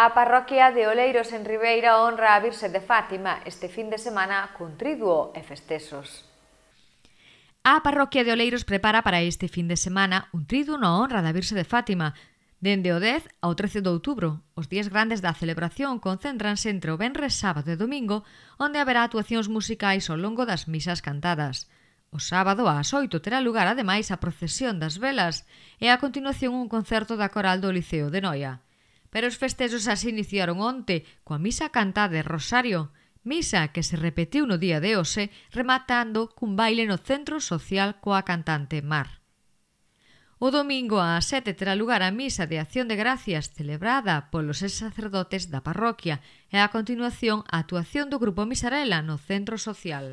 A parroquia de Oleiros en Ribeira honra a Virxe de Fátima este fin de semana cun triduo e festexos. A parroquia de Oleiros prepara para este fin de semana un triduo na honra da Virxe de Fátima, Dende o 10 ao 13 de outubro, os días grandes da celebración concéntranse entre o venres, sábado e domingo, onde haberá actuacións musicais ao longo das misas cantadas. O sábado ás 8 terá lugar ademais a procesión das velas e a continuación un concerto da coral do Liceo de Noia. Pero os festexos así iniciaron onte coa misa cantada de Rosario, misa que se repetiu no día de hoxe, rematando cun baile no centro social coa cantante Mar. O domingo ás sete terá lugar a misa de acción de gracias celebrada polos ex sacerdotes da parroquia e a continuación a actuación do grupo Misarela no centro social.